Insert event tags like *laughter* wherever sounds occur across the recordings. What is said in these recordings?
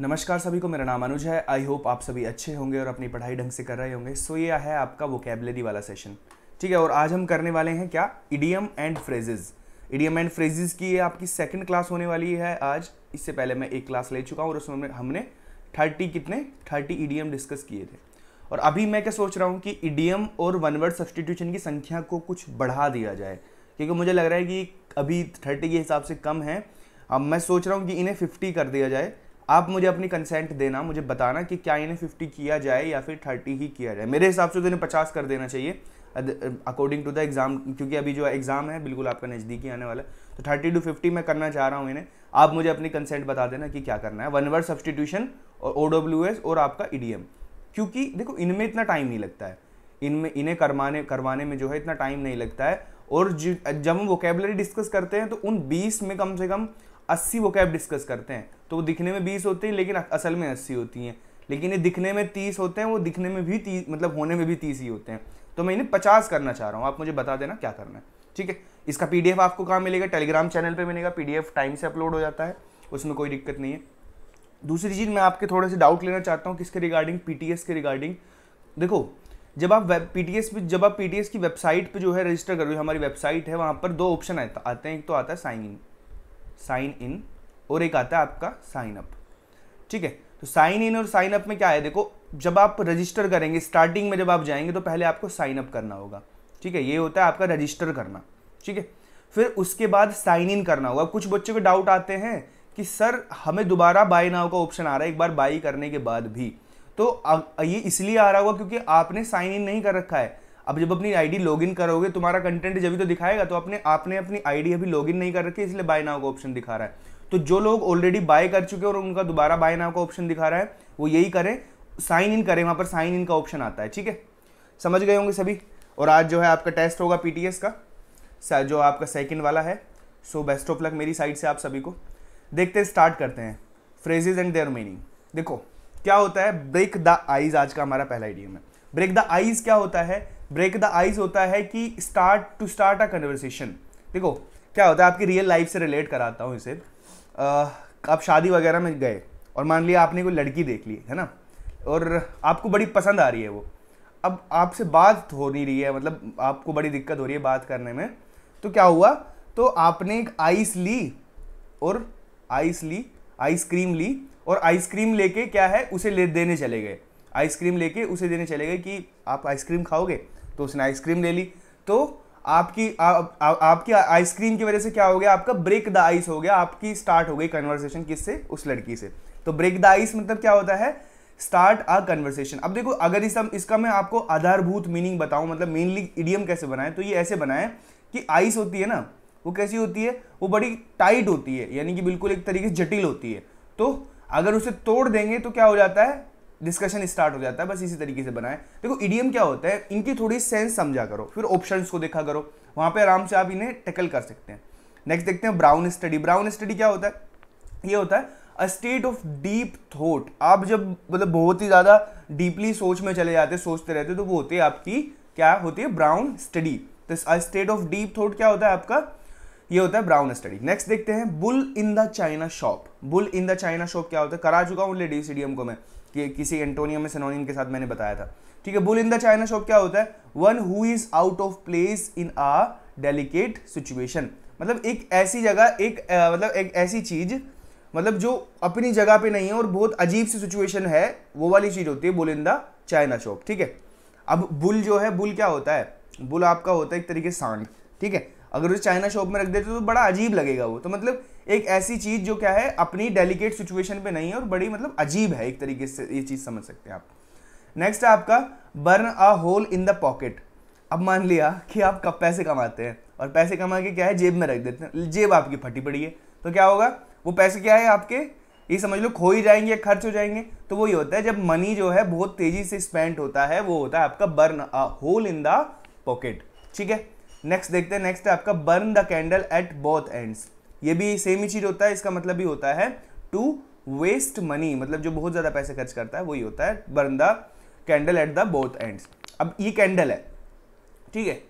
नमस्कार सभी को मेरा नाम अनुज है आई होप आप सभी अच्छे होंगे और अपनी पढ़ाई ढंग से कर रहे होंगे सो ये है आपका वोकेबलरी वाला सेशन ठीक है और आज हम करने वाले हैं क्या idiom and phrases idiom and phrases की ये आपकी सेकंड क्लास होने वाली है आज इससे पहले मैं एक क्लास ले चुका हूँ और उसमें हमने थर्टी कितने थर्टी ईडीएम डिस्कस किए थे और अभी मैं क्या सोच रहा हूँ कि ईडीएम और वन वर्ड सब्सटीट्यूशन की संख्या को कुछ बढ़ा दिया जाए क्योंकि मुझे लग रहा है कि अभी थर्टी के हिसाब से कम है अब मैं सोच रहा हूँ कि इन्हें फिफ्टी कर दिया जाए आप मुझे अपनी कंसेंट देना मुझे बताना कि क्या इन्हें फिफ्टी किया जाए या फिर थर्टी ही किया जाए मेरे हिसाब से तो इन्हें पचास कर देना चाहिए अकॉर्डिंग टू द एग्ज़ाम क्योंकि अभी जो एग्ज़ाम है बिल्कुल आपका नज़दीकी आने वाला है तो थर्टी टू फिफ्टी मैं करना चाह रहा हूँ इन्हें आप मुझे अपनी कंसेंट बता देना कि क्या करना है वन वर्ड सब्सटीट्यूशन और ओ डब्ल्यू एस और आपका ई डी एम क्योंकि देखो इनमें इतना टाइम नहीं लगता है इनमें इन्हें करवाने करवाने में जो है इतना टाइम नहीं लगता है और जब हम वोकेबलरी डिस्कस करते हैं तो उन बीस में कम से कम अस्सी वोकेब डिस्कस करते हैं तो वो दिखने में बीस होते हैं लेकिन असल में अस्सी होती हैं लेकिन ये दिखने में तीस होते हैं वो दिखने में भी तीस मतलब होने में भी तीस ही होते हैं तो मैं इन्हें पचास करना चाह रहा हूँ आप मुझे बता देना क्या करना है ठीक है इसका पीडीएफ आपको कहाँ मिलेगा टेलीग्राम चैनल पर मिलेगा पीडीएफ टाइम से अपलोड हो जाता है उसमें कोई दिक्कत नहीं है दूसरी चीज़ मैं आपके थोड़े से डाउट लेना चाहता हूँ किसके रिगार्डिंग पीटीएस के रिगार्डिंग देखो जब आप वेब पी टी जब आप पी की वेबसाइट पे जो है रजिस्टर हो हमारी वेबसाइट है वहाँ पर दो ऑप्शन आते हैं एक तो आता है साइन इन साइन इन और एक आता है आपका साइन अप ठीक है तो साइन इन और साइन अप में क्या है देखो जब आप रजिस्टर करेंगे स्टार्टिंग में जब आप जाएंगे तो पहले आपको साइन अप करना होगा ठीक है ये होता है आपका रजिस्टर करना ठीक है फिर उसके बाद साइन इन करना होगा कुछ बच्चों के डाउट आते हैं कि सर हमें दोबारा बाई नाव का ऑप्शन आ रहा है एक बार बाई करने के बाद भी तो ये इसलिए आ रहा होगा क्योंकि आपने साइन इन नहीं कर रखा है अब जब अपनी आईडी लॉगिन करोगे तुम्हारा कंटेंट जब भी तो दिखाएगा तो अपने आपने अपनी आईडी अभी लॉगिन नहीं कर रखी इसलिए बाय नाउ का ऑप्शन दिखा रहा है तो जो लोग ऑलरेडी बाय कर चुके हैं और उनका दोबारा बाय नाव का ऑप्शन दिखा रहा है वो यही करें साइन इन करें वहां पर साइन इन का ऑप्शन आता है ठीक है समझ गए होंगे सभी और आज जो है आपका टेस्ट होगा पी का जो आपका सेकेंड वाला है सो बेस्ट ऑफ लक मेरी साइड से आप सभी को देखते हैं स्टार्ट करते हैं फ्रेजेज एंड देयर मीनिंग देखो क्या होता है ब्रेक द आइज आज का हमारा पहला आइडियम है ब्रेक द आइज क्या होता है ब्रेक द आइज होता है कि start to start a conversation देखो क्या होता है आपकी रियल लाइफ से रिलेट कराता हूँ इसे आप शादी वगैरह में गए और मान लिया आपने कोई लड़की देख ली है ना और आपको बड़ी पसंद आ रही है वो अब आपसे बात हो नहीं रही है मतलब आपको बड़ी दिक्कत हो रही है बात करने में तो क्या हुआ तो आपने एक आइस ली और आइस ली आइसक्रीम ली और आइसक्रीम लेके क्या है उसे ले देने चले गए आइसक्रीम लेके उसे देने चले गए कि आप आइसक्रीम खाओगे तो उसने आइसक्रीम ले ली तो आपकी आ, आ, आपकी आइसक्रीम की वजह से क्या हो गया आपका ब्रेक द आइस हो गया आपकी स्टार्ट हो गई कन्वर्सेशन किससे उस लड़की से तो ब्रेक द आइस मतलब क्या होता है स्टार्ट आ कन्वर्सेशन अब देखो अगर इस इसका मैं आपको आधारभूत मीनिंग बताऊं मतलब मेनली इडियम कैसे बनाएं तो ये ऐसे बनाएं कि आइस होती है ना वो कैसी होती है वो बड़ी टाइट होती है यानी कि बिल्कुल एक तरीके से जटिल होती है तो अगर उसे तोड़ देंगे तो क्या हो जाता है डिस्कशन स्टार्ट हो जाता है बस इसी तरीके से बनाए देखो ईडीएम क्या होता है इनकी थोड़ी सेंस समझा करो फिर ऑप्शन को देखा करो वहां पर आराम से आप इन्हें टैकल कर सकते हैं नेक्स्ट देखते हैं ब्राउन स्टडी ब्राउन स्टडी क्या होता है ये होता है a state of deep thought आप जब मतलब बहुत ही ज़्यादा डीपली सोच में चले जाते सोचते रहते तो वो होती है आपकी क्या होती है ब्राउन स्टडी तो a state of deep thought क्या होता है आपका ये होता है ब्राउन स्टडी नेक्स्ट देखते हैं bull in the china shop bull in the china shop क्या होता है करा चुका हूं लेडीज सीडियम को मैं कि किसी एंटोनियो में सनोनिम के साथ मैंने बताया था ठीक है bull in the china shop क्या होता है one who is out of place in a delicate situation मतलब एक ऐसी जगह एक आ, मतलब एक ऐसी चीज मतलब जो अपनी जगह पे नहीं है और बहुत अजीब सी सिचुएशन है वो वाली चीज़ होती है bull in the china shop ठीक है अब बुल जो है बुल क्या होता है बुल आपका होता है एक तरीके सांड ठीक है अगर उसे चाइना शॉप में रख देते तो बड़ा अजीब लगेगा वो तो मतलब एक ऐसी चीज़ जो क्या है अपनी डेलिकेट सिचुएशन पे नहीं है और बड़ी मतलब अजीब है एक तरीके से ये चीज़ समझ सकते हैं आप नेक्स्ट है आपका burn a hole in the pocket अब मान लिया कि आप कब पैसे कमाते हैं और पैसे कमा के क्या है जेब में रख देते हैं जेब आपकी फटी पड़ी है तो क्या होगा वो पैसे क्या है आपके ये समझ लो खो ही जाएंगे या खर्च हो जाएंगे तो वही होता है जब मनी जो है बहुत तेज़ी से स्पेंड होता है वो होता है आपका burn a hole in the pocket ठीक है नेक्स्ट देखते हैं नेक्स्ट है आपका burn the candle at both ends ये भी सेम ही चीज़ होता है इसका मतलब भी होता है टू वेस्ट मनी मतलब जो बहुत ज़्यादा पैसे खर्च करता है वही होता है burn the candle at the both ends अब ये कैंडल है ठीक है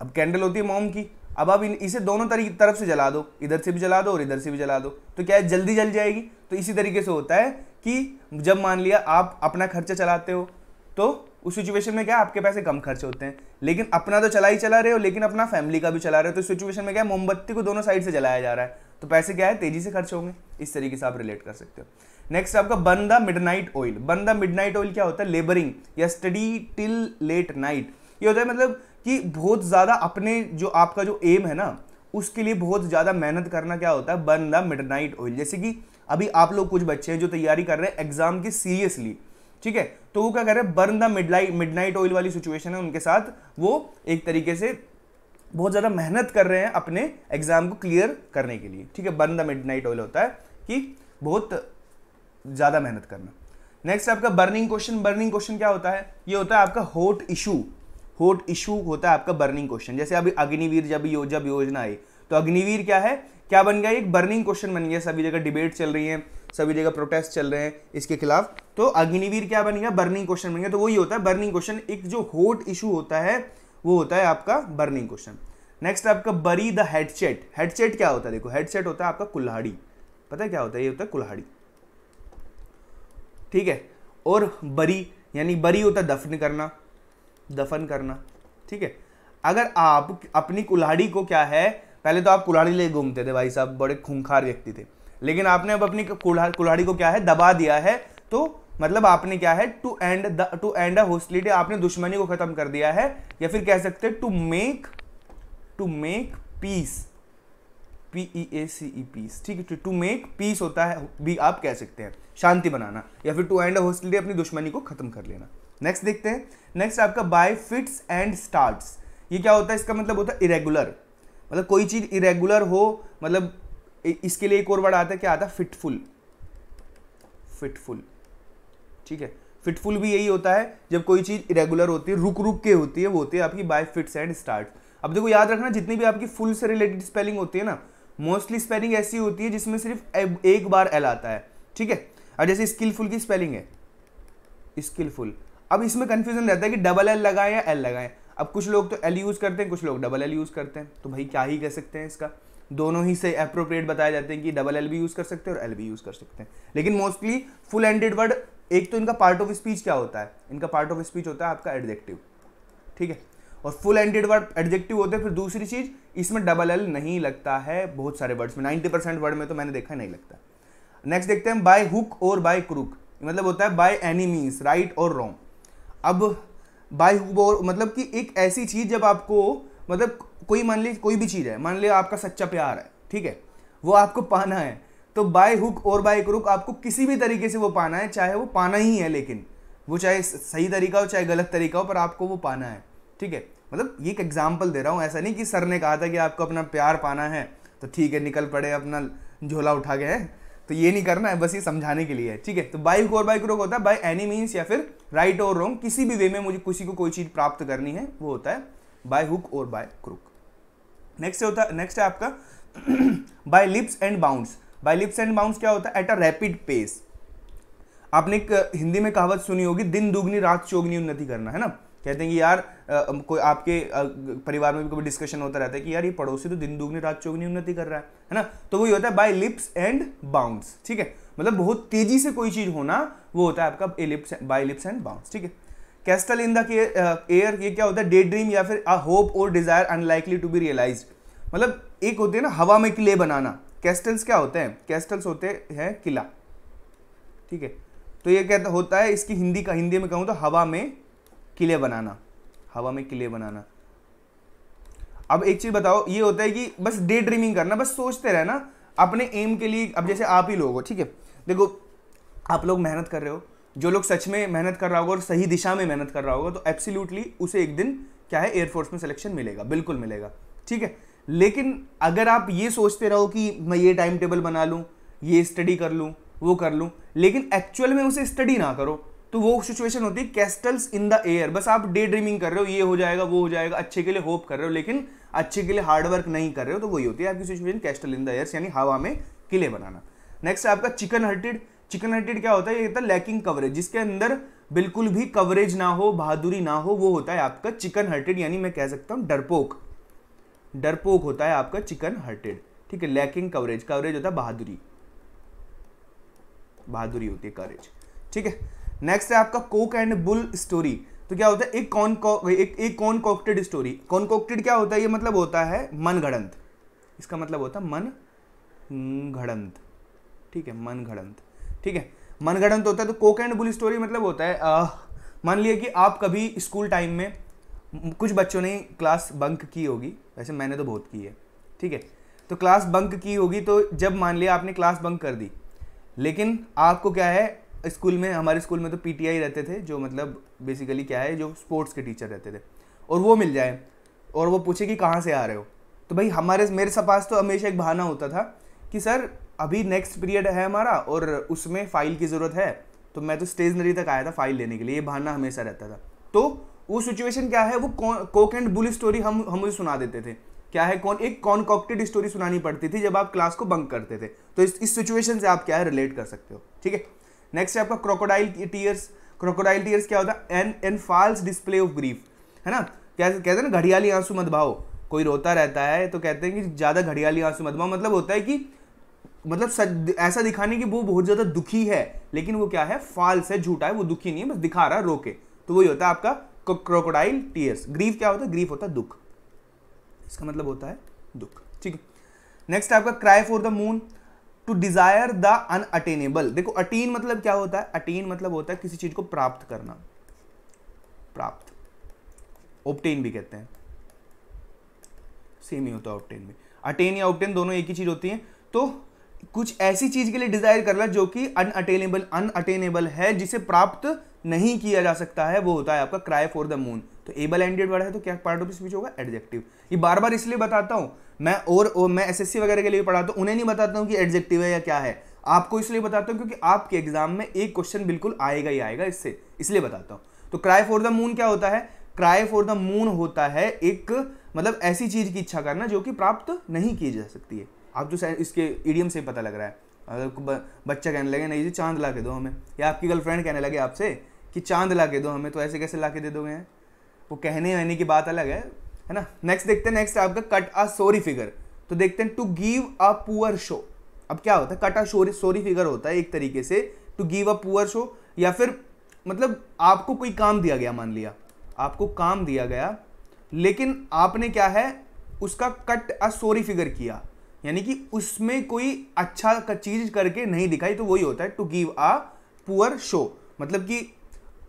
अब कैंडल होती है मोम की अब आप इसे दोनों तरफ से जला दो इधर से भी जला दो और इधर से भी जला दो तो क्या है जल्दी जल जाएगी तो इसी तरीके से होता है कि जब मान लिया आप अपना खर्चा चलाते हो तो उस सिचुएशन में क्या आपके पैसे कम खर्च होते हैं लेकिन अपना तो चला ही चला रहे हो लेकिन अपना फैमिली का भी चला रहे हो तो इस सिचुएशन में क्या मोमबत्ती को दोनों साइड से जलाया जा रहा है तो पैसे क्या है तेजी से खर्च होंगे इस तरीके से आप रिलेट कर सकते हो नेक्स्ट आपका burn the midnight oil burn the midnight oil क्या होता है लेबरिंग या स्टडी टिल लेट नाइट ये होता है मतलब कि बहुत ज़्यादा अपने जो आपका जो एम है ना उसके लिए बहुत ज़्यादा मेहनत करना क्या होता है बन द मिड नाइट ऑयल जैसे कि अभी आप लोग कुछ बच्चे हैं जो तैयारी कर रहे हैं एग्ज़ाम की सीरियसली ठीक है तो वो क्या कर रहे हैं burn the mid light midnight oil वाली सिचुएशन है उनके साथ वो एक तरीके से बहुत ज़्यादा मेहनत कर रहे हैं अपने एग्जाम को क्लियर करने के लिए ठीक है बर्न द मिडनाइट ऑयल होता है कि बहुत ज़्यादा मेहनत करना नेक्स्ट आपका बर्निंग क्वेश्चन बर्निंग क्वेश्चन क्या होता है ये होता है आपका होट इशू होट इशू होता है आपका बर्निंग क्वेश्चन जैसे अभी अग्निवीर जब यो, जब योजना आई तो अग्निवीर क्या है क्या बन गया एक बर्निंग क्वेश्चन बन गया सभी जगह डिबेट चल रही है सभी जगह प्रोटेस्ट चल रहे हैं इसके खिलाफ तो अग्निवीर क्या बनेगा बर्निंग क्वेश्चन बनेगा तो वही होता है बर्निंग क्वेश्चन एक जो होट इशू होता है वो होता है आपका बर्निंग क्वेश्चन नेक्स्ट आपका बरी द हेडसेट हेडसेट क्या होता है देखो हेडसेट होता है आपका कुल्हाड़ी पता है क्या होता है ये होता है कुल्हाड़ी ठीक है और बरी यानी बरी होता है दफन करना दफन करना ठीक है अगर आप अपनी कुल्हाड़ी को क्या है पहले तो आप कुल्हाड़ी ले घूमते थे भाई साहब बड़े खूंखार व्यक्ति थे लेकिन आपने अब अपनी कुल्हाड़ी को क्या है दबा दिया है तो मतलब आपने क्या है to end to end a hostility आपने दुश्मनी को खत्म कर दिया है या फिर कह सकते हैं to make to make peace P E A C E peace ठीक है टू मेक पीस होता है भी आप कह सकते हैं शांति बनाना या फिर टू एंड अ होस्टिलिटी अपनी दुश्मनी को खत्म कर लेना नेक्स्ट देखते हैं नेक्स्ट आपका बाय फिट्स एंड स्टार्ट ये क्या होता है इसका मतलब होता है इरेगुलर मतलब कोई चीज़ इरेगुलर हो मतलब इसके लिए एक और वर्ड आता है क्या आता है फिटफुल फिटफुल ठीक है फिटफुल भी यही होता है जब कोई चीज़ इरेगुलर होती है रुक रुक के होती है वो होती है आपकी बाय फिट्स एंड स्टार्ट अब देखो याद रखना जितनी भी आपकी फुल से रिलेटेड स्पेलिंग होती है ना मोस्टली स्पेलिंग ऐसी होती है जिसमें सिर्फ एक बार एल आता है ठीक है और जैसे स्किलफुल की स्पेलिंग है स्किलफुल अब इसमें कंफ्यूजन रहता है कि डबल एल लगाएं या एल लगाएं अब कुछ लोग तो एल यूज़ करते हैं कुछ लोग डबल एल यूज़ करते हैं तो भाई क्या ही कह सकते हैं इसका दोनों ही से अप्रोप्रिएट बताए जाते हैं कि डबल एल बी यूज़ कर सकते हैं और एल बी यूज़ कर सकते हैं लेकिन मोस्टली फुल एंडेड वर्ड एक तो इनका पार्ट ऑफ स्पीच क्या होता है इनका पार्ट ऑफ स्पीच होता है आपका एडजेक्टिव ठीक है और फुल एंडेड वर्ड एडजेक्टिव होते हैं फिर दूसरी चीज़ इसमें डबल एल नहीं लगता है बहुत सारे वर्ड्स में नाइन्टी परसेंट वर्ड में तो मैंने देखा नहीं लगता नेक्स्ट देखते हैं बाय हुक और बाय क्रूक मतलब होता है बाय एनी मीन्स राइट और रॉन्ग अब बाय हुक और मतलब कि एक ऐसी चीज़ जब आपको मतलब कोई मान ली कोई भी चीज़ है मान लिया आपका सच्चा प्यार है ठीक है वो आपको पाना है तो बाय हुक और बाय क्रुक आपको किसी भी तरीके से वो पाना है चाहे वो पाना ही है लेकिन वो चाहे सही तरीका हो चाहे गलत तरीका हो पर आपको वो पाना है ठीक है मतलब ये एक एग्जाम्पल दे रहा हूँ ऐसा नहीं कि सर ने कहा था कि आपको अपना प्यार पाना है तो ठीक है निकल पड़े अपना झोला उठा के है तो ये नहीं करना है बस ये समझाने के लिए है ठीक है तो बाई हुक और बाई क्रोक होता है बाई एनी मीन्स या फिर राइट और रॉन्ग किसी भी वे में मुझे किसी को कोई चीज़ प्राप्त करनी है वो होता है बाय हुक और बाय क्रुक नेक्स्ट होता है नेक्स्ट है आपका by leaps and bounds by leaps and bounds क्या होता है एट अ रैपिड पेस आपने एक हिंदी में कहावत सुनी होगी दिन दुगनी रात चौगनी उन्नति करना है ना कहते हैं कि यार आ, कोई आपके आ, परिवार में भी कभी डिस्कशन होता रहता है कि यार ये पड़ोसी तो दिन दुगनी रात चौगनी उन्नति कर रहा है है ना तो वही होता है बाय लिप्स एंड बाउंड्स ठीक है मतलब बहुत तेजी से कोई चीज़ होना वो होता है आपका a leaps by leaps and bounds ठीक है कैस्टल इन द एयर ये क्या होता है डे ड्रीम या फिर आ होप और desire unlikely to be realise मतलब एक होते हैं ना हवा में किले बनाना कैस्टल्स क्या होते हैं कैस्टल्स होते हैं किला ठीक है तो ये कहता होता है इसकी हिंदी का हिंदी में कहूँ तो हवा में किले बनाना हवा में किले बनाना अब एक चीज़ बताओ ये होता है कि बस डे ड्रीमिंग करना बस सोचते रहना अपने एम के लिए अब जैसे आप ही लोग हो ठीक है देखो आप लोग मेहनत कर रहे हो जो लोग सच में मेहनत कर रहा होगा और सही दिशा में मेहनत कर रहा होगा तो एब्सोल्युटली उसे एक दिन क्या है एयरफोर्स में सिलेक्शन मिलेगा बिल्कुल मिलेगा ठीक है लेकिन अगर आप ये सोचते रहो कि मैं ये टाइम टेबल बना लूँ ये स्टडी कर लूँ वो कर लूँ लेकिन एक्चुअल में उसे स्टडी ना करो तो वो सिचुएशन होती है कैस्टल्स इन द एयर बस आप डे ड्रीमिंग कर रहे हो ये हो जाएगा वो हो जाएगा अच्छे के लिए होप कर रहे हो लेकिन अच्छे के लिए हार्डवर्क नहीं कर रहे हो तो वही होती है आपकी situation castle in the air यानी हवा में किले बनाना नेक्स्ट है आपका चिकन हर्टेड चिकन हार्टेड क्या होता है ये होता है लैकिंग कवरेज जिसके अंदर बिल्कुल भी कवरेज ना हो बहादुरी ना हो वो होता है आपका चिकन हर्टेड यानी मैं कह सकता हूँ डरपोक डरपोक होता है आपका चिकन हर्टेड ठीक है लैकिंग कवरेज कवरेज होता है बहादुरी बहादुरी होती है कवरेज ठीक है नेक्स्ट है आपका कोक एंड बुल स्टोरी तो क्या होता है एक कॉन एक एक कौन कॉक्टेड स्टोरी कौन कॉक्टेड क्या होता है ये मतलब होता है मन घड़ंत इसका मतलब होता है मन घड़ंत ठीक है मन घड़ंत ठीक है मनगढ़ंत होता है तो कोक एंड बुल स्टोरी मतलब होता है मान लिया कि आप कभी स्कूल टाइम में कुछ बच्चों ने क्लास बंक की होगी वैसे मैंने तो बहुत की है ठीक है तो क्लास बंक की होगी तो जब मान लिया आपने क्लास बंक कर दी लेकिन आपको क्या है स्कूल में हमारे स्कूल में तो पीटीआई रहते थे जो मतलब बेसिकली क्या है जो स्पोर्ट्स के टीचर रहते थे और वो मिल जाए और वो पूछे कि कहाँ से आ रहे हो तो भाई हमारे मेरे पास तो हमेशा एक बहाना होता था कि सर अभी नेक्स्ट पीरियड है हमारा और उसमें फ़ाइल की ज़रूरत है तो मैं तो स्टेशनरी तक आया था फाइल लेने के लिए ये बहाना हमेशा रहता था तो वो सिचुएशन क्या है वो कोक एंड बुल स्टोरी हम हम उसे सुना देते थे क्या है कौन एक कॉनकॉक्टेड स्टोरी सुनानी पड़ती थी जब आप क्लास को बंक करते थे तो इस सिचुएशन से आप क्या है रिलेट कर सकते हो ठीक है नेक्स्ट है आपका क्रोकोडाइल टीयर्स क्रोकोडाइल टीयर्स क्या होता है an an false display of grief है ना क्या कहते हैं ना घड़ियाली आंसू मत भाओ कोई रोता रहता है तो कहते हैं कि ज़्यादा घड़ियाली आंसू मत भाओ मतलब होता है कि मतलब सच ऐसा दिखाने की वो बहुत ज़्यादा दुखी है लेकिन वो क्या है फॉल्स है झूठा है वो दुखी नहीं है बस दिखा रहा है रोके तो वही होता है आपका क्रोकोडाइल टीयर्स ग्रीफ क्या होता है ग्रीफ होता है दुख इसका मतलब होता है दुख ठीक है नेक्स्ट आपका cry for the moon to desire the unattainable देखो अटीन मतलब क्या होता है अटीन मतलब होता है किसी चीज को प्राप्त करना प्राप्त ऑप्टेन भी कहते हैं सेम ही होता है ऑप्टेन भी अटेन या ऑप्टेन दोनों एक ही चीज होती है तो कुछ ऐसी चीज के लिए डिजायर करना जो कि अनअटेनेबल अनअटेनेबल है जिसे प्राप्त नहीं किया जा सकता है वो होता है आपका क्राई फॉर द मून तो एबल एंडेड वर्ड है तो क्या पार्ट ऑफ स्पीच होगा एडजेक्टिव ये बार बार इसलिए बताता हूं मैं और, और मैं एसएससी वगैरह के लिए पढ़ाता तो हूं उन्हें नहीं बताता हूं कि एडजेक्टिव है या क्या है आपको इसलिए बताता हूँ क्योंकि आपके एग्जाम में एक क्वेश्चन बिल्कुल आएगा ही आएगा इससे इसलिए बताता हूँ तो क्राई फॉर द मून क्या होता है क्राई फॉर द मून होता है एक मतलब ऐसी चीज की इच्छा करना जो कि प्राप्त नहीं की जा सकती है आप जो इसके ईडियम से पता लग रहा है अगर बच्चा कहने लगे नहीं जी चांद ला के दो हमें या आपकी गर्लफ्रेंड कहने लगे आपसे कि चांद ला के दो हमें तो ऐसे कैसे ला के दे दोगे हैं वो कहने वहने की बात अलग है है ना नेक्स्ट देखते हैं नेक्स्ट आपका कट आ सोरी फिगर तो देखते हैं to give a poor show अब क्या होता है cut a sorry sorry figure होता है एक तरीके से to give a poor show या फिर मतलब आपको कोई काम दिया गया मान लिया आपको काम दिया गया लेकिन आपने क्या है उसका कट अ सोरी फिगर किया यानी कि उसमें कोई अच्छा चीज़ करके नहीं दिखाई तो वही होता है to give a poor show मतलब कि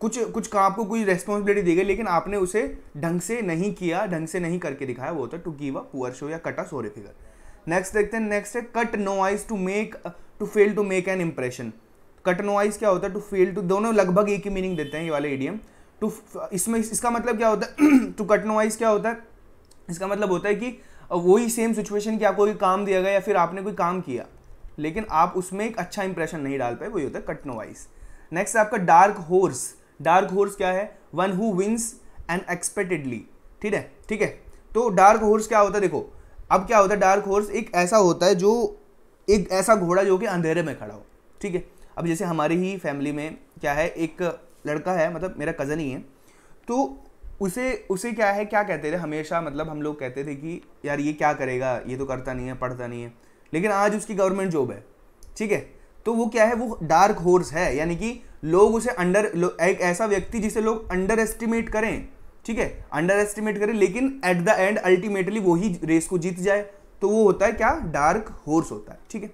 कुछ कुछ काम आपको कोई रेस्पॉन्सिबिलिटी दी गई लेकिन आपने उसे ढंग से नहीं किया ढंग से नहीं करके दिखाया वो होता है to give a poor show या cut a sorry figure next देखते हैं नेक्स्ट है cut no ice to make to fail to make an impression cut no ice क्या होता है टू फेल टू दोनों लगभग एक ही मीनिंग देते हैं ये वाले एडियम टू इसमें इसका मतलब क्या होता है टू कट नो आइज क्या होता है इसका मतलब होता है कि वही सेम सिचुएशन कि आपको कोई काम दिया गया या फिर आपने कोई काम किया लेकिन आप उसमें एक अच्छा इंप्रेशन नहीं डाल पाए वही होता है कटनो वाइज नेक्स्ट आपका डार्क होर्स डार्क होर्स क्या है one who wins unexpectedly ठीक है ठीक है तो डार्क होर्स क्या होता है देखो अब क्या होता है डार्क होर्स एक ऐसा होता है जो एक ऐसा घोड़ा जो कि अंधेरे में खड़ा हो ठीक है अब जैसे हमारे ही फैमिली में क्या है एक लड़का है मतलब मेरा कज़न ही है तो उसे उसे क्या है क्या कहते थे हमेशा मतलब हम लोग कहते थे कि यार ये क्या करेगा ये तो करता नहीं है पढ़ता नहीं है लेकिन आज उसकी गवर्नमेंट जॉब है ठीक है तो वो क्या है वो डार्क होर्स है यानी कि लोग उसे अंडर लो, एक ऐसा व्यक्ति जिसे लोग अंडर एस्टिमेट करें ठीक है अंडर एस्टिमेट करें लेकिन एट द एंड अल्टीमेटली वही रेस को जीत जाए तो वो होता है क्या डार्क होर्स होता है ठीक है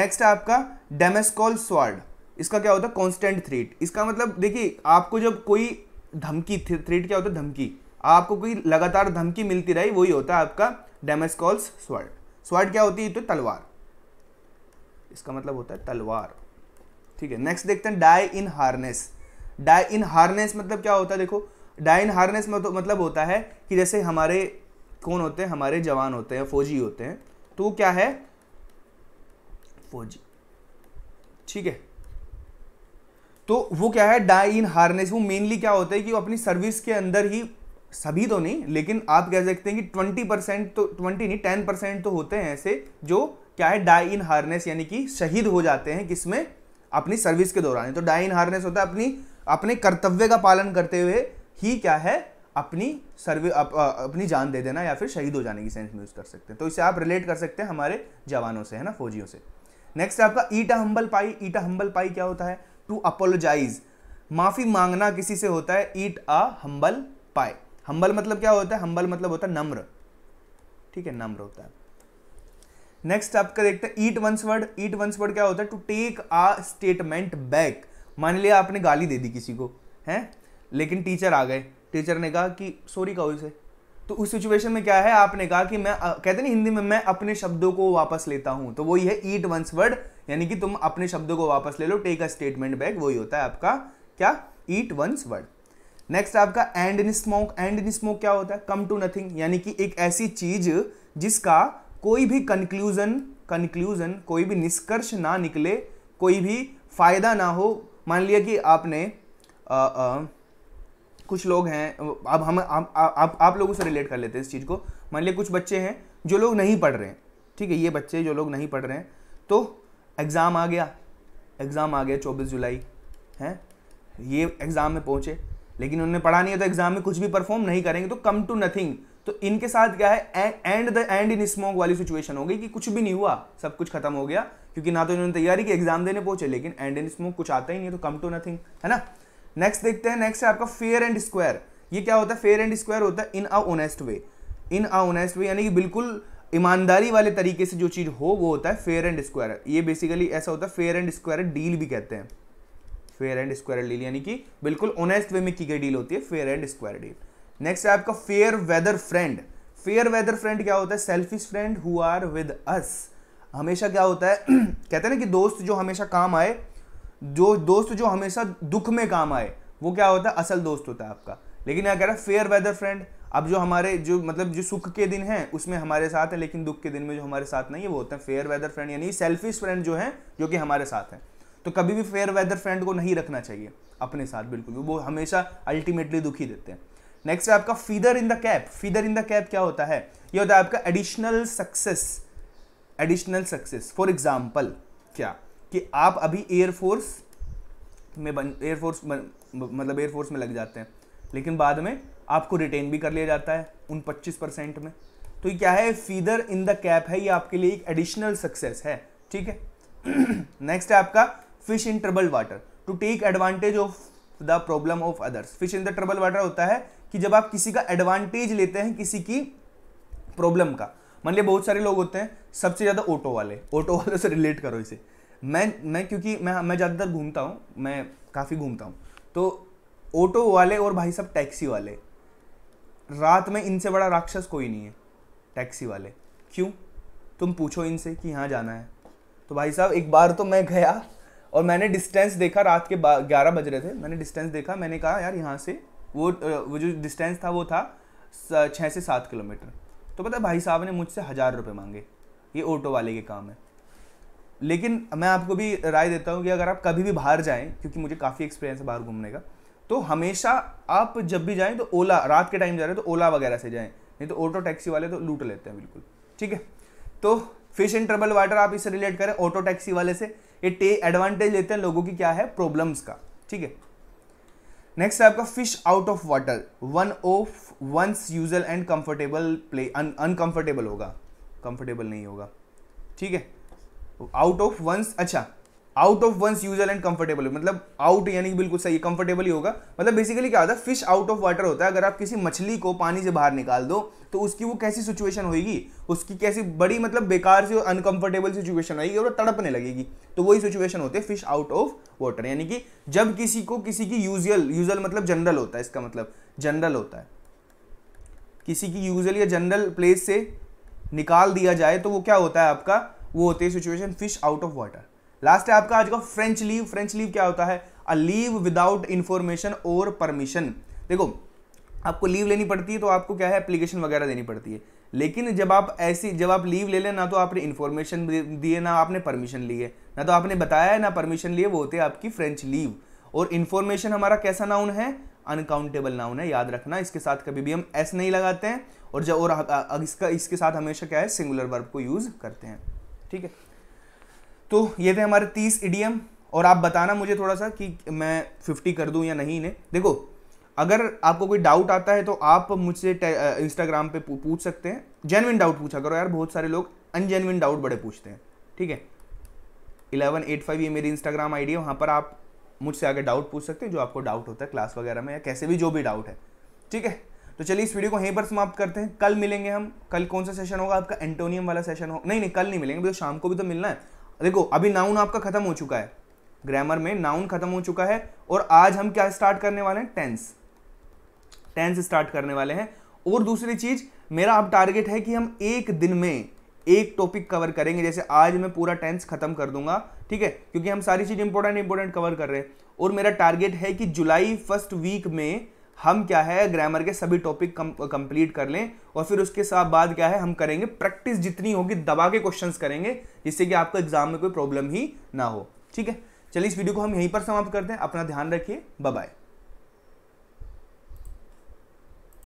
नेक्स्ट है आपका डेमेस्कॉल स्वाड इसका क्या होता है कॉन्स्टेंट थ्रीट इसका मतलब देखिए आपको जब कोई धमकी थ्रेट क्या होता है धमकी आपको कोई लगातार धमकी मिलती रही वही होता है आपका डेमेस्कॉल्स स्वर्ड स्वर्ड क्या होती है तो तलवार इसका मतलब होता है तलवार ठीक है नेक्स्ट देखते हैं die in harness die in harness मतलब क्या होता है देखो डाई इन हार्नेस मतलब होता है कि जैसे हमारे कौन होते हैं हमारे जवान होते हैं फौजी होते हैं तो क्या है फौजी ठीक है तो वो क्या है डाई इन हार्नेस वो मेनली क्या होता है कि वो अपनी सर्विस के अंदर ही सभी तो नहीं लेकिन आप कह सकते हैं कि ट्वेंटी परसेंट तो ट्वेंटी नहीं टेन परसेंट तो होते हैं ऐसे जो क्या है डाई इन हार्नेस यानी कि शहीद हो जाते हैं किसमें अपनी सर्विस के दौरान तो डाई इन हार्नेस होता है अपनी अपने कर्तव्य का पालन करते हुए ही क्या है अपनी सर्वे अप, अपनी जान दे देना या फिर शहीद हो जाने की सेंस में यूज़ कर सकते हैं तो इसे आप रिलेट कर सकते हैं हमारे जवानों से है ना फौजियों से नेक्स्ट आपका ईटा हम्बल पाई ईटा हम्बल पाई क्या होता है टू अपोलोजाइज माफ़ी मांगना किसी से होता है ईट अ हम्बल पाए हम्बल मतलब क्या होता है हम्बल मतलब होता है नम्र ठीक है नम्र होता है नेक्स्ट आपका देखते हैं eat one's word eat one's word क्या होता है to take a statement back मान लिया आपने गाली दे दी किसी को है लेकिन टीचर आ गए टीचर ने कहा कि सॉरी कहो इसे तो उस सिचुएशन में क्या है आपने कहा कि मैं कहते नहीं हिंदी में मैं अपने शब्दों को वापस लेता हूं तो वही है ईट वंस वर्ड यानी कि तुम अपने शब्दों को वापस ले लो टेक अ स्टेटमेंट बैक वही होता है आपका क्या ईट वंस वर्ड नेक्स्ट आपका end in smoke end in smoke क्या होता है कम टू नथिंग यानी कि एक ऐसी चीज जिसका कोई भी कंक्लूजन कंक्लूजन कोई भी निष्कर्ष ना निकले कोई भी फायदा ना हो मान लिया कि आपने आ, आ, कुछ लोग हैं अब हम आप आप, लोगों से रिलेट कर लेते हैं इस चीज़ को मान लिया कुछ बच्चे हैं जो लोग नहीं पढ़ रहे हैं ठीक है ये बच्चे जो लोग नहीं पढ़ रहे हैं तो एग्ज़ाम आ गया एग्ज़ाम आ गया चौबीस जुलाई हैं ये एग्ज़ाम में पहुँचे लेकिन उन्होंने पढ़ा नहीं है तो एग्ज़ाम में कुछ भी परफॉर्म नहीं करेंगे तो कम टू नथिंग तो इनके साथ क्या है end the end in smoke वाली सिचुएशन हो गई कि कुछ भी नहीं हुआ सब कुछ खत्म हो गया क्योंकि ना तो इन्होंने तैयारी की एग्जाम देने पहुंचे लेकिन एंड इन स्मोक कुछ आता ही नहीं तो कम टू नथिंग है ना नेक्स्ट देखते हैं नेक्स्ट है आपका फेयर एंड स्क्वायर ये क्या होता है फेयर एंड स्क्वायर होता है इन अ ओनेस्ट वे इन अ ओनेस्ट वे यानी कि बिल्कुल ईमानदारी वाले तरीके से जो चीज़ हो वो होता है फेयर एंड स्क्वायर ये बेसिकली ऐसा होता है फेयर एंड स्क्वायर डील भी कहते हैं फेयर एंड स्क्वायर डील यानी कि बिल्कुल ऑनेस्ट वे में की गई डील होती है fair and square deal next है आपका fair weather friend fair weather friend क्या होता है selfish friend who are with us हमेशा क्या होता है *clears throat* कहते हैं ना कि दोस्त जो हमेशा काम आए जो दोस्त जो हमेशा दुख में काम आए वो क्या होता है असल दोस्त होता है आपका लेकिन मैं कह रहा फेयर वेदर फ्रेंड अब जो हमारे जो मतलब जो सुख के दिन हैं उसमें हमारे साथ है लेकिन दुख के दिन में जो हमारे साथ नहीं है वो होते हैं फेयर वेदर फ्रेंड यानी सेल्फिश फ्रेंड जो हैं जो कि हमारे साथ हैं तो कभी भी फेयर वेदर फ्रेंड को नहीं रखना चाहिए अपने साथ बिल्कुल वो हमेशा अल्टीमेटली दुखी देते हैं नेक्स्ट है आपका feather in the cap feather in the cap क्या होता है ये होता है आपका additional success additional success for example क्या कि आप अभी एयरफोर्स में बन एयरफोर्स मतलब एयरफोर्स में लग जाते हैं लेकिन बाद में आपको रिटेन भी कर लिया जाता है उन 25 परसेंट में तो क्या है फीदर इन द कैप है ये आपके लिए एक एडिशनल सक्सेस है ठीक है नेक्स्ट *clears throat* है आपका fish in trouble water to take advantage of the problem of others fish in the trouble water होता है कि जब आप किसी का एडवांटेज लेते हैं किसी की प्रॉब्लम का मान लिया बहुत सारे लोग होते हैं सबसे ज़्यादा ऑटो वाले ऑटो वालों से रिलेट करो इसे मैं मैं क्योंकि मैं मैं ज़्यादातर घूमता हूँ मैं काफ़ी घूमता हूँ तो ऑटो वाले और भाई साहब टैक्सी वाले रात में इनसे बड़ा राक्षस कोई नहीं है टैक्सी वाले क्यों तुम पूछो इनसे कि यहाँ जाना है तो भाई साहब एक बार तो मैं गया और मैंने डिस्टेंस देखा रात के ग्यारह बज रहे थे मैंने डिस्टेंस देखा मैंने कहा यार यहाँ से वो वो जो डिस्टेंस था वो था छः से सात किलोमीटर तो पता भाई साहब ने मुझसे हज़ार रुपये मांगे ये ऑटो वाले के काम है लेकिन मैं आपको भी राय देता हूँ कि अगर आप कभी भी बाहर जाएँ क्योंकि मुझे काफ़ी एक्सपीरियंस है बाहर घूमने का तो हमेशा आप जब भी जाएँ तो ओला रात के टाइम जा रहे हो तो ओला वगैरह से जाएँ नहीं तो ऑटो टैक्सी वाले तो लूट लेते हैं बिल्कुल ठीक है तो फिश इन ट्रबल वाटर आप इसे रिलेट करें ऑटो टैक्सी वाले से ये एडवांटेज लेते हैं लोगों की क्या है प्रॉब्लम्स का ठीक है नेक्स्ट है आपका fish out of water one of one's usual and comfortable play uncomfortable होगा कंफर्टेबल नहीं होगा ठीक है आउट ऑफ वंस अच्छा out of one's usual and comfortable मतलब आउट यानी कि बिल्कुल सही कंफर्टेबल ही होगा मतलब बेसिकली क्या होता है फिश आउट ऑफ वाटर होता है अगर आप किसी मछली को पानी से बाहर निकाल दो तो उसकी वो कैसी सिचुएशन होगी उसकी कैसी बड़ी मतलब बेकार से अनकंफर्टेबल सिचुएशन होगी और तड़पने लगेगी तो वही सिचुएशन होती है फिश आउट ऑफ वाटर यानी कि जब किसी को किसी की यूजल यूजल मतलब जनरल होता है इसका मतलब जनरल होता है किसी की यूजल या जनरल प्लेस से निकाल दिया जाए तो वो क्या होता है आपका वो होती है situation fish out of water last है आपका आज का फ्रेंच लीव फ्रेंच लीव क्या होता है अ लीव विदाउट इंफॉर्मेशन और परमिशन देखो आपको लीव लेनी पड़ती है तो आपको क्या है एप्लीकेशन वगैरह देनी पड़ती है लेकिन जब आप ऐसी जब आप लीव ले लें ना तो आपने इन्फॉर्मेशन दिए ना आपने परमिशन ली है ना तो आपने बताया है ना परमिशन लिए वो होते हैं आपकी फ्रेंच लीव और इन्फॉर्मेशन हमारा कैसा नाउन है अनकाउंटेबल नाउन है याद रखना इसके साथ कभी भी हम एस नहीं लगाते हैं और जब और इसका इसके साथ हमेशा क्या है सिंगुलर वर्ब को यूज़ करते हैं ठीक है तो ये थे हमारे तीस ईडीएम और आप बताना मुझे थोड़ा सा कि मैं फिफ्टी कर दूं या नहीं इन्हें देखो अगर आपको कोई डाउट आता है तो आप मुझसे इंस्टाग्राम पे पूछ सकते हैं जेनविन डाउट पूछा करो यार बहुत सारे लोग अनजेनविन डाउट बड़े पूछते हैं ठीक है इलेवन एट फाइव ये मेरी इंस्टाग्राम आईडी है वहाँ पर आप मुझसे आगे डाउट पूछ सकते हैं जो आपको डाउट होता है क्लास वगैरह में या कैसे भी जो भी डाउट है ठीक है तो चलिए इस वीडियो को यहीं पर समाप्त करते हैं कल मिलेंगे हम कल कौन सा सेशन होगा आपका एंटोनियम वाला सेशन हो नहीं नहीं कल नहीं मिलेंगे बिकॉज शाम को भी तो मिलना है देखो अभी नाउन आपका खत्म हो चुका है ग्रामर में नाउन खत्म हो चुका है और आज हम क्या स्टार्ट करने वाले हैं टेंस टेंस स्टार्ट करने वाले हैं और दूसरी चीज मेरा अब टारगेट है कि हम एक दिन में एक टॉपिक कवर करेंगे जैसे आज मैं पूरा टेंस खत्म कर दूंगा ठीक है क्योंकि हम सारी चीज़ इंपॉर्टेंट इंपॉर्टेंट कवर कर रहे हैं और मेरा टारगेट है कि जुलाई फर्स्ट वीक में हम क्या है ग्रामर के सभी टॉपिक कंप्लीट कर लें और फिर उसके साथ बाद क्या है हम करेंगे प्रैक्टिस जितनी होगी दबा के क्वेश्चन करेंगे जिससे कि आपको एग्जाम में कोई प्रॉब्लम ही ना हो ठीक है चलिए इस वीडियो को हम यहीं पर समाप्त करते हैं अपना ध्यान रखिए बाय